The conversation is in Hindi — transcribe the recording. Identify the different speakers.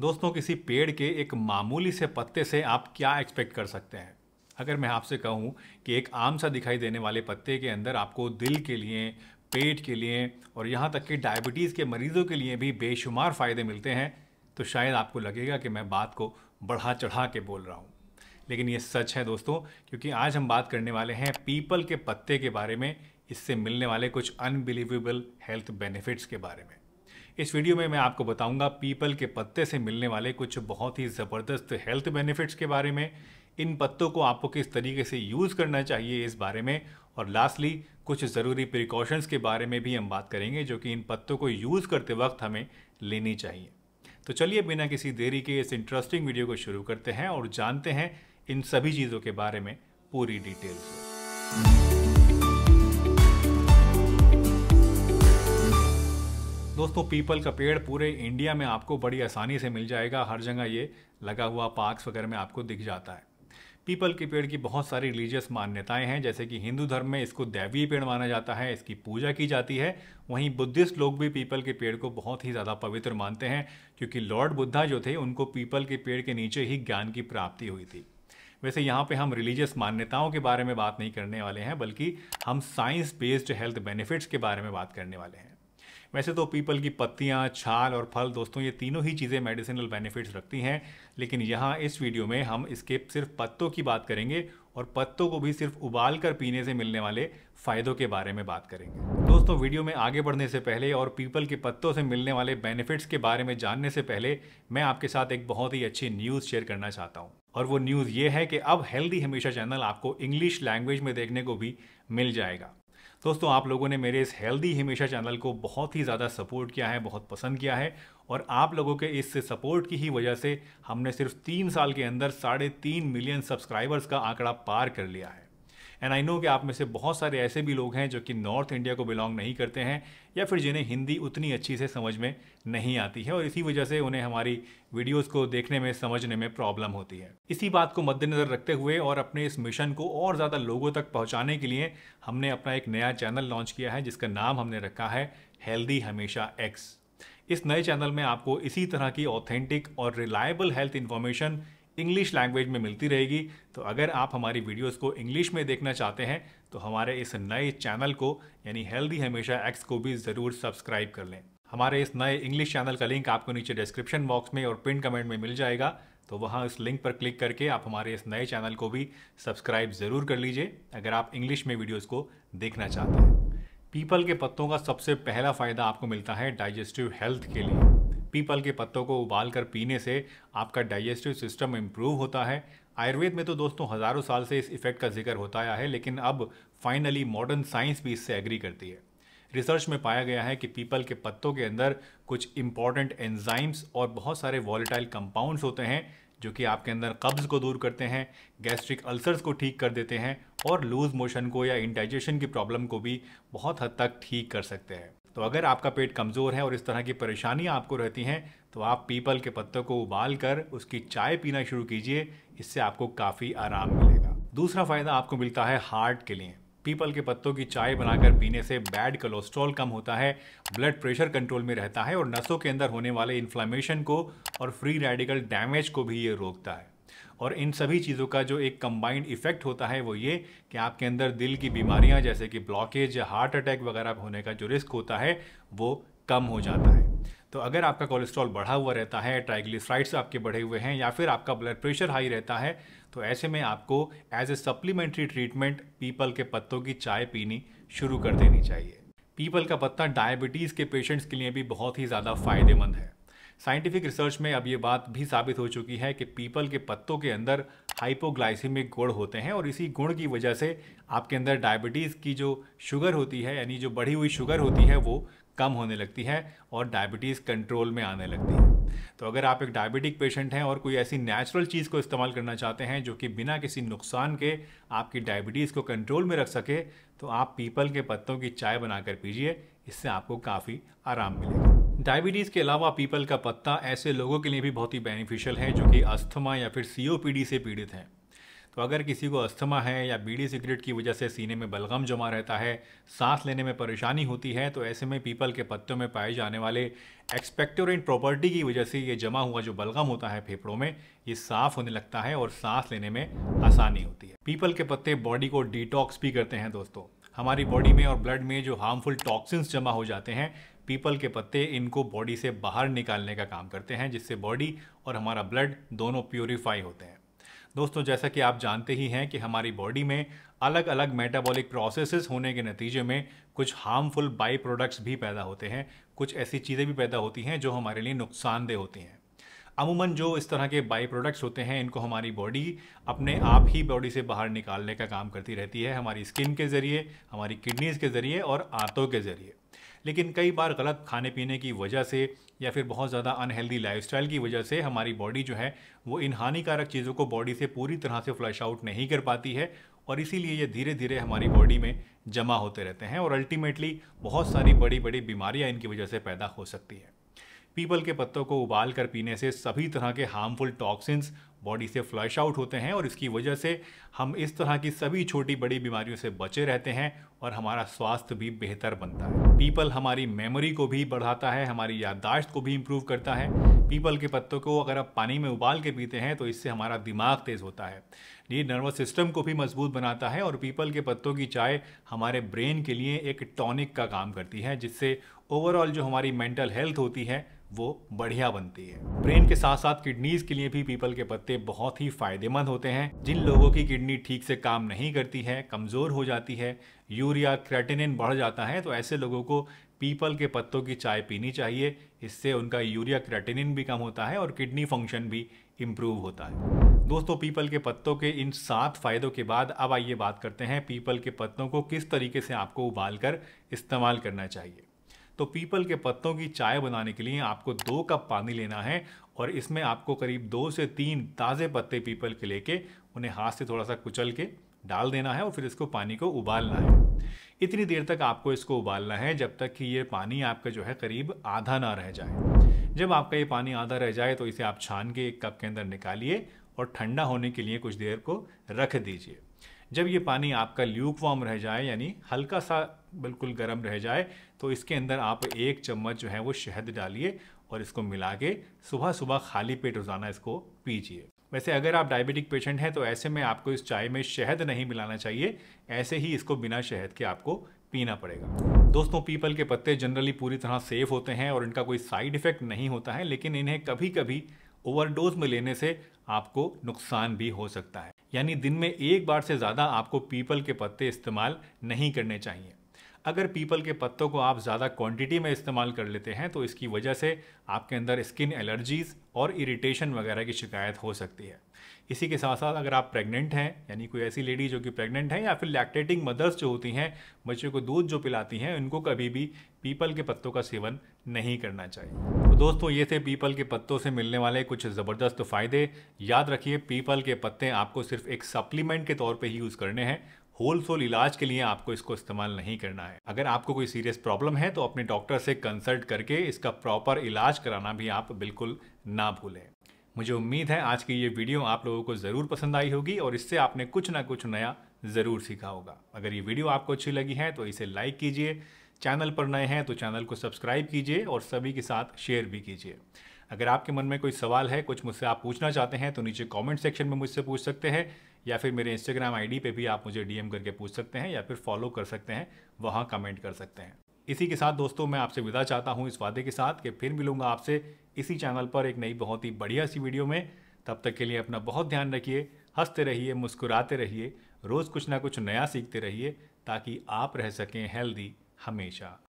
Speaker 1: दोस्तों किसी पेड़ के एक मामूली से पत्ते से आप क्या एक्सपेक्ट कर सकते हैं अगर मैं आपसे कहूँ कि एक आम सा दिखाई देने वाले पत्ते के अंदर आपको दिल के लिए पेट के लिए और यहाँ तक कि डायबिटीज़ के मरीजों के लिए भी बेशुमार फ़ायदे मिलते हैं तो शायद आपको लगेगा कि मैं बात को बढ़ा चढ़ा के बोल रहा हूँ लेकिन ये सच है दोस्तों क्योंकि आज हम बात करने वाले हैं पीपल के पत्ते के बारे में इससे मिलने वाले कुछ अनबिलीवेबल हेल्थ बेनिफिट्स के बारे में इस वीडियो में मैं आपको बताऊंगा पीपल के पत्ते से मिलने वाले कुछ बहुत ही ज़बरदस्त हेल्थ बेनिफिट्स के बारे में इन पत्तों को आपको किस तरीके से यूज़ करना चाहिए इस बारे में और लास्टली कुछ ज़रूरी प्रिकॉशंस के बारे में भी हम बात करेंगे जो कि इन पत्तों को यूज़ करते वक्त हमें लेनी चाहिए तो चलिए बिना किसी देरी के इस इंटरेस्टिंग वीडियो को शुरू करते हैं और जानते हैं इन सभी चीज़ों के बारे में पूरी डिटेल से दोस्तों पीपल का पेड़ पूरे इंडिया में आपको बड़ी आसानी से मिल जाएगा हर जगह ये लगा हुआ पार्क्स वगैरह में आपको दिख जाता है पीपल के पेड़ की बहुत सारी रिलीजियस मान्यताएं हैं जैसे कि हिंदू धर्म में इसको दैवीय पेड़ माना जाता है इसकी पूजा की जाती है वहीं बुद्धिस्ट लोग भी पीपल के पेड़ को बहुत ही ज़्यादा पवित्र मानते हैं क्योंकि लॉर्ड बुद्धा जो थे उनको पीपल के पेड़ के नीचे ही ज्ञान की प्राप्ति हुई थी वैसे यहाँ पे हम रिलीजियस मान्यताओं के बारे में बात नहीं करने वाले हैं बल्कि हम साइंस बेस्ड हेल्थ बेनिफिट्स के बारे में बात करने वाले हैं वैसे तो पीपल की पत्तियाँ छाल और फल दोस्तों ये तीनों ही चीज़ें मेडिसिनल बेनिफिट्स रखती हैं लेकिन यहाँ इस वीडियो में हम इसके सिर्फ पत्तों की बात करेंगे और पत्तों को भी सिर्फ उबाल कर पीने से मिलने वाले फ़ायदों के बारे में बात करेंगे दोस्तों वीडियो में आगे बढ़ने से पहले और पीपल के पत्तों से मिलने वाले बेनिफिट्स के बारे में जानने से पहले मैं आपके साथ एक बहुत ही अच्छी न्यूज़ शेयर करना चाहता हूँ और वो न्यूज़ ये है कि अब हेल्दी हमेशा चैनल आपको इंग्लिश लैंग्वेज में देखने को भी मिल जाएगा दोस्तों आप लोगों ने मेरे इस हेल्दी हमेशा चैनल को बहुत ही ज़्यादा सपोर्ट किया है बहुत पसंद किया है और आप लोगों के इस सपोर्ट की ही वजह से हमने सिर्फ तीन साल के अंदर साढ़े तीन मिलियन सब्सक्राइबर्स का आंकड़ा पार कर लिया है एंड आई नो कि आप में से बहुत सारे ऐसे भी लोग हैं जो कि नॉर्थ इंडिया को बिलोंग नहीं करते हैं या फिर जिन्हें हिंदी उतनी अच्छी से समझ में नहीं आती है और इसी वजह से उन्हें हमारी वीडियोस को देखने में समझने में प्रॉब्लम होती है इसी बात को मद्देनज़र रखते हुए और अपने इस मिशन को और ज़्यादा लोगों तक पहुँचाने के लिए हमने अपना एक नया चैनल लॉन्च किया है जिसका नाम हमने रखा है हेल्दी हमेशा एक्स इस नए चैनल में आपको इसी तरह की ऑथेंटिक और reliable health information English language में मिलती रहेगी तो अगर आप हमारी वीडियोस को इंग्लिश में देखना चाहते हैं तो हमारे इस नए चैनल को यानी हेल्दी हमेशा एक्स को भी ज़रूर सब्सक्राइब कर लें हमारे इस नए इंग्लिश चैनल का लिंक आपको नीचे डिस्क्रिप्शन बॉक्स में और पिन कमेंट में मिल जाएगा तो वहाँ इस लिंक पर क्लिक करके आप हमारे इस नए चैनल को भी सब्सक्राइब ज़रूर कर लीजिए अगर आप इंग्लिश में वीडियोज़ को देखना चाहते हैं पीपल के पत्तों का सबसे पहला फ़ायदा आपको मिलता है डाइजेस्टिव हेल्थ के लिए पीपल के पत्तों को उबाल कर पीने से आपका डाइजेस्टिव सिस्टम इम्प्रूव होता है आयुर्वेद में तो दोस्तों हज़ारों साल से इस इफ़ेक्ट का जिक्र होता आया है लेकिन अब फाइनली मॉडर्न साइंस भी इससे एग्री करती है रिसर्च में पाया गया है कि पीपल के पत्तों के अंदर कुछ इंपॉर्टेंट एंजाइम्स और बहुत सारे वॉलेटाइल कंपाउंड्स होते हैं जो कि आपके अंदर कब्ज़ को दूर करते हैं गैस्ट्रिक अल्सर्स को ठीक कर देते हैं और लूज़ मोशन को या इंडाइजेशन की प्रॉब्लम को भी बहुत हद तक ठीक कर सकते हैं तो अगर आपका पेट कमज़ोर है और इस तरह की परेशानियाँ आपको रहती हैं तो आप पीपल के पत्तों को उबाल कर उसकी चाय पीना शुरू कीजिए इससे आपको काफ़ी आराम मिलेगा दूसरा फ़ायदा आपको मिलता है हार्ट के लिए पीपल के पत्तों की चाय बनाकर पीने से बैड कोलेस्ट्रॉल कम होता है ब्लड प्रेशर कंट्रोल में रहता है और नसों के अंदर होने वाले इन्फ्लामेशन को और फ्री रेडिकल डैमेज को भी ये रोकता है और इन सभी चीज़ों का जो एक कंबाइंड इफेक्ट होता है वो ये कि आपके अंदर दिल की बीमारियां जैसे कि ब्लॉकेज या हार्ट अटैक वगैरह होने का जो रिस्क होता है वो कम हो जाता है तो अगर आपका कोलेस्ट्रॉल बढ़ा हुआ रहता है ट्राइग्लिसराइड्स आपके बढ़े हुए हैं या फिर आपका ब्लड प्रेशर हाई रहता है तो ऐसे में आपको एज ए सप्लीमेंट्री ट्रीटमेंट पीपल के पत्तों की चाय पीनी शुरू कर देनी चाहिए पीपल का पत्ता डायबिटीज़ के पेशेंट्स के लिए भी बहुत ही ज़्यादा फायदेमंद है साइंटिफिक रिसर्च में अब ये बात भी साबित हो चुकी है कि पीपल के पत्तों के अंदर हाइपोग्लाइसिमिक गुण होते हैं और इसी गुण की वजह से आपके अंदर डायबिटीज़ की जो शुगर होती है यानी जो बढ़ी हुई शुगर होती है वो कम होने लगती है और डायबिटीज़ कंट्रोल में आने लगती है तो अगर आप एक डायबिटिक पेशेंट हैं और कोई ऐसी नेचुरल चीज़ को इस्तेमाल करना चाहते हैं जो कि बिना किसी नुकसान के आपकी डायबिटीज़ को कंट्रोल में रख सके तो आप पीपल के पत्तों की चाय बनाकर पीजिए इससे आपको काफ़ी आराम मिलेगा डायबिटीज़ के अलावा पीपल का पत्ता ऐसे लोगों के लिए भी बहुत ही बेनिफिशियल है जो कि अस्थमा या फिर सीओपीडी से पीड़ित हैं तो अगर किसी को अस्थमा है या बीड़ी सिगरेट की वजह से सीने में बलगम जमा रहता है सांस लेने में परेशानी होती है तो ऐसे में पीपल के पत्तों में पाए जाने वाले एक्सपेक्टोरेंट प्रॉपर्टी की वजह से ये जमा हुआ जो बलगम होता है फेफड़ों में ये साफ होने लगता है और सांस लेने में आसानी होती है पीपल के पत्ते बॉडी को डिटॉक्स भी करते हैं दोस्तों हमारी बॉडी में और ब्लड में जो हार्मफुल टॉक्सिन्स जमा हो जाते हैं पीपल के पत्ते इनको बॉडी से बाहर निकालने का काम करते हैं जिससे बॉडी और हमारा ब्लड दोनों प्योरीफाई होते हैं दोस्तों जैसा कि आप जानते ही हैं कि हमारी बॉडी में अलग अलग मेटाबॉलिक प्रोसेसेस होने के नतीजे में कुछ हार्मफुल बाई प्रोडक्ट्स भी पैदा होते हैं कुछ ऐसी चीज़ें भी पैदा होती हैं जो हमारे लिए नुकसानदेह होती हैं अमूमन जो इस तरह के बाई प्रोडक्ट्स होते हैं इनको हमारी बॉडी अपने आप ही बॉडी से बाहर निकालने का काम करती रहती है हमारी स्किन के ज़रिए हमारी किडनीज़ के ज़रिए और आंतों के ज़रिए लेकिन कई बार गलत खाने पीने की वजह से या फिर बहुत ज़्यादा अनहेल्दी लाइफस्टाइल की वजह से हमारी बॉडी जो है वो इन हानिकारक चीज़ों को बॉडी से पूरी तरह से फ्लैश आउट नहीं कर पाती है और इसीलिए ये धीरे धीरे हमारी बॉडी में जमा होते रहते हैं और अल्टीमेटली बहुत सारी बड़ी बड़ी बीमारियाँ इनकी वजह से पैदा हो सकती है पीपल के पत्तों को उबाल कर पीने से सभी तरह के हार्मफुल टॉक्सिन्स बॉडी से फ्लैश आउट होते हैं और इसकी वजह से हम इस तरह की सभी छोटी बड़ी बीमारियों से बचे रहते हैं और हमारा स्वास्थ्य भी बेहतर बनता है पीपल हमारी मेमोरी को भी बढ़ाता है हमारी याददाश्त को भी इम्प्रूव करता है पीपल के पत्तों को अगर आप पानी में उबाल के पीते हैं तो इससे हमारा दिमाग तेज़ होता है ये नर्वस सिस्टम को भी मजबूत बनाता है और पीपल के पत्तों की चाय हमारे ब्रेन के लिए एक टॉनिक का काम करती है जिससे ओवरऑल जो हमारी मेंटल हेल्थ होती है वो बढ़िया बनती है ब्रेन के साथ साथ किडनीज के लिए भी पीपल के पत्ते बहुत ही फायदेमंद होते हैं जिन लोगों की किडनी ठीक से काम नहीं करती है कमज़ोर हो जाती है यूरिया क्रेटिनिन बढ़ जाता है तो ऐसे लोगों को पीपल के पत्तों की चाय पीनी चाहिए इससे उनका यूरिया क्रेटिनिन भी कम होता है और किडनी फंक्शन भी इम्प्रूव होता है दोस्तों पीपल के पत्तों के इन सात फायदों के बाद अब आइए बात करते हैं पीपल के पत्तों को किस तरीके से आपको उबाल कर इस्तेमाल करना चाहिए तो पीपल के पत्तों की चाय बनाने के लिए आपको दो कप पानी लेना है और इसमें आपको करीब दो से तीन ताज़े पत्ते पीपल के लेके उन्हें हाथ से थोड़ा सा कुचल के डाल देना है और फिर इसको पानी को उबालना है इतनी देर तक आपको इसको उबालना है जब तक कि ये पानी आपका जो है करीब आधा ना रह जाए जब आपका ये पानी आधा रह जाए तो इसे आप छान के एक कप के अंदर निकालिए और ठंडा होने के लिए कुछ देर को रख दीजिए जब ये पानी आपका ल्यूक वार्म रह जाए यानी हल्का सा बिल्कुल गर्म रह जाए तो इसके अंदर आप एक चम्मच जो है वो शहद डालिए और इसको मिला के सुबह सुबह खाली पेट रोज़ाना इसको पीजिए वैसे अगर आप डायबिटिक पेशेंट हैं तो ऐसे में आपको इस चाय में शहद नहीं मिलाना चाहिए ऐसे ही इसको बिना शहद के आपको पीना पड़ेगा दोस्तों पीपल के पत्ते जनरली पूरी तरह सेफ होते हैं और इनका कोई साइड इफेक्ट नहीं होता है लेकिन इन्हें कभी कभी ओवरडोज में लेने से आपको नुकसान भी हो सकता है यानी दिन में एक बार से ज़्यादा आपको पीपल के पत्ते इस्तेमाल नहीं करने चाहिए अगर पीपल के पत्तों को आप ज़्यादा क्वांटिटी में इस्तेमाल कर लेते हैं तो इसकी वजह से आपके अंदर स्किन एलर्जीज़ और इरिटेशन वगैरह की शिकायत हो सकती है इसी के साथ साथ अगर आप प्रेग्नेंट हैं यानी कोई ऐसी लेडी जो कि प्रेग्नेंट हैं या फिर लैक्टेटिंग मदर्स जो होती हैं बच्चों को दूध जो पिलाती हैं उनको कभी भी पीपल के पत्तों का सेवन नहीं करना चाहिए दोस्तों ये थे पीपल के पत्तों से मिलने वाले कुछ ज़बरदस्त फ़ायदे याद रखिए पीपल के पत्ते आपको सिर्फ एक सप्लीमेंट के तौर पे ही यूज़ करने हैं होल सोल इलाज के लिए आपको इसको इस्तेमाल नहीं करना है अगर आपको कोई सीरियस प्रॉब्लम है तो अपने डॉक्टर से कंसल्ट करके इसका प्रॉपर इलाज कराना भी आप बिल्कुल ना भूलें मुझे उम्मीद है आज की ये वीडियो आप लोगों को ज़रूर पसंद आई होगी और इससे आपने कुछ ना कुछ नया ज़रूर सीखा होगा अगर ये वीडियो आपको अच्छी लगी है तो इसे लाइक कीजिए चैनल पर नए हैं तो चैनल को सब्सक्राइब कीजिए और सभी के साथ शेयर भी कीजिए अगर आपके मन में कोई सवाल है कुछ मुझसे आप पूछना चाहते हैं तो नीचे कमेंट सेक्शन में मुझसे पूछ सकते हैं या फिर मेरे इंस्टाग्राम आईडी पे भी आप मुझे डीएम करके पूछ सकते हैं या फिर फॉलो कर सकते हैं वहाँ कमेंट कर सकते हैं इसी के साथ दोस्तों मैं आपसे विदा चाहता हूँ इस वादे के साथ कि फिर मिलूंगा आपसे इसी चैनल पर एक नई बहुत ही बढ़िया सी वीडियो में तब तक के लिए अपना बहुत ध्यान रखिए हंसते रहिए मुस्कुराते रहिए रोज़ कुछ ना कुछ नया सीखते रहिए ताकि आप रह सकें हेल्दी 哈梅下。